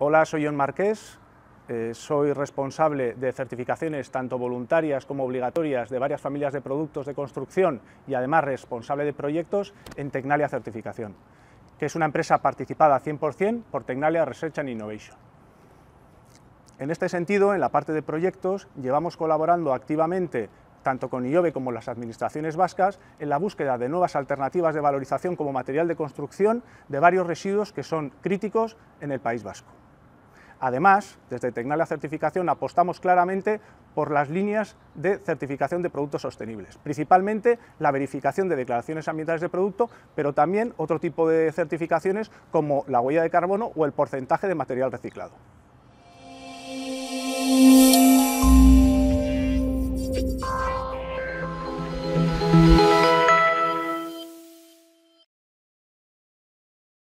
Hola, soy John Marqués, eh, soy responsable de certificaciones tanto voluntarias como obligatorias de varias familias de productos de construcción y además responsable de proyectos en Tecnalia Certificación, que es una empresa participada 100% por Tecnalia Research and Innovation. En este sentido, en la parte de proyectos, llevamos colaborando activamente tanto con IOBE como las administraciones vascas, en la búsqueda de nuevas alternativas de valorización como material de construcción de varios residuos que son críticos en el País Vasco. Además, desde Tecnalia Certificación apostamos claramente por las líneas de certificación de productos sostenibles, principalmente la verificación de declaraciones ambientales de producto, pero también otro tipo de certificaciones como la huella de carbono o el porcentaje de material reciclado.